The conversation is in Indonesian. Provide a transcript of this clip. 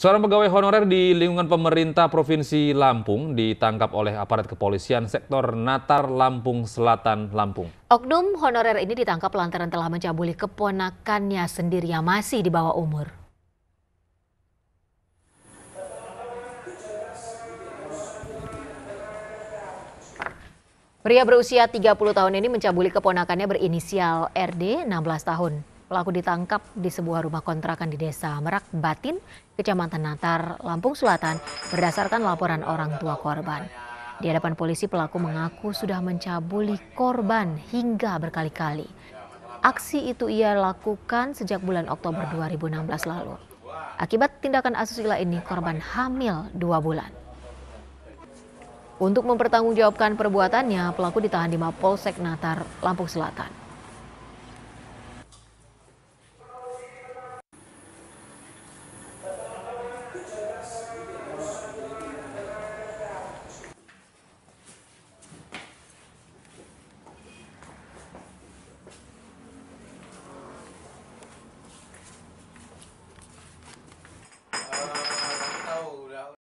Seorang pegawai honorer di lingkungan pemerintah Provinsi Lampung ditangkap oleh aparat kepolisian sektor Natar Lampung Selatan Lampung. Oknum honorer ini ditangkap lantaran telah mencabuli keponakannya sendiri yang masih di bawah umur. Pria berusia 30 tahun ini mencabuli keponakannya berinisial RD 16 tahun. Pelaku ditangkap di sebuah rumah kontrakan di desa Merak Batin, Kecamatan Natar, Lampung Selatan, berdasarkan laporan orang tua korban. Di hadapan polisi, pelaku mengaku sudah mencabuli korban hingga berkali-kali. Aksi itu ia lakukan sejak bulan Oktober 2016 lalu. Akibat tindakan asusila ini, korban hamil dua bulan. Untuk mempertanggungjawabkan perbuatannya, pelaku ditahan di Mapolsek Natar, Lampung Selatan.